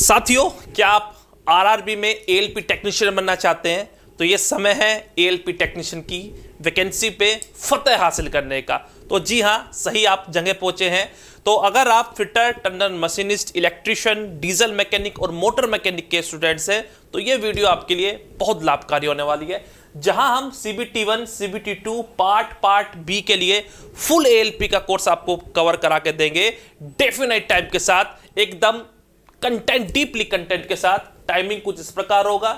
साथियों क्या आप आरआरबी में एएलपी टेक्नीशियन बनना चाहते हैं तो ये समय है एएलपी टेक्नीशियन की वैकेंसी पे फतेह हासिल करने का तो जी हाँ सही आप जगह पहुंचे हैं तो अगर आप फिटर टंडन मशीनिस्ट इलेक्ट्रिशियन डीजल मैकेनिक और मोटर मैकेनिक के स्टूडेंट्स हैं तो ये वीडियो आपके लिए बहुत लाभकारी होने वाली है जहां हम C B T one C B T two part part B के लिए फुल एएलपी का कोर्स आपको कवर करा के देंगे डेफिनेट टाइम के साथ एकदम कंटेंट डीपली कंटेंट के साथ टाइमिंग कुछ इस प्रकार होगा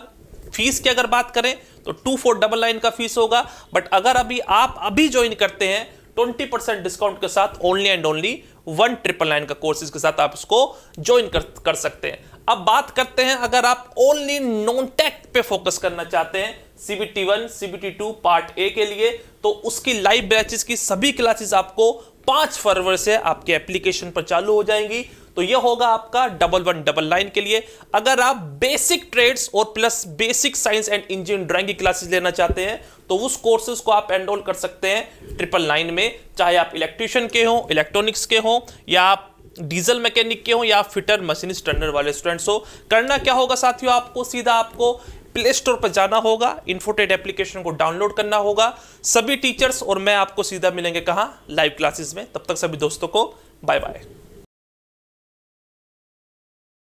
फीस की अगर बात करें तो टू फोर डबल नाइन का फीस होगा बट अगर अभी आप अभी ज्वाइन करते हैं ट्वेंटी परसेंट डिस्काउंट के साथ only and only one triple nine का कोर्सेज के साथ आप उसको ज्वाइन कर, कर सकते हैं अब बात करते हैं अगर आप ओनली नॉन टेक पे फोकस करना चाहते हैं CBT one CBT two part A के लिए तो उसकी लाइव बैचेस की सभी क्लासेस आपको पांच फरवरी से आपके एप्लीकेशन पर चालू हो जाएंगी तो यह होगा आपका डबल वन डबल नाइन के लिए अगर आप बेसिक ट्रेड्स और plus basic science and engineering drawing की क्लासेस लेना चाहते हैं तो उस कोर्सेज को आप एनरोल कर सकते हैं ट्रिपल नाइन में चाहे आप इलेक्ट्रिशियन के हों इलेक्ट्रॉनिक्स के हों या आप डीजल मैकेनिक के हो या फिटर मशीनिस्ट टर्नर वाले स्टूडेंट्स हो करना क्या होगा साथियों आपको सीधा आपको प्ले स्टोर पर जाना होगा इन्फोटेड एप्लीकेशन को डाउनलोड करना होगा सभी टीचर्स और मैं आपको सीधा मिलेंगे कहाँ लाइव क्लासेस में तब तक सभी दोस्तों को बाय बाय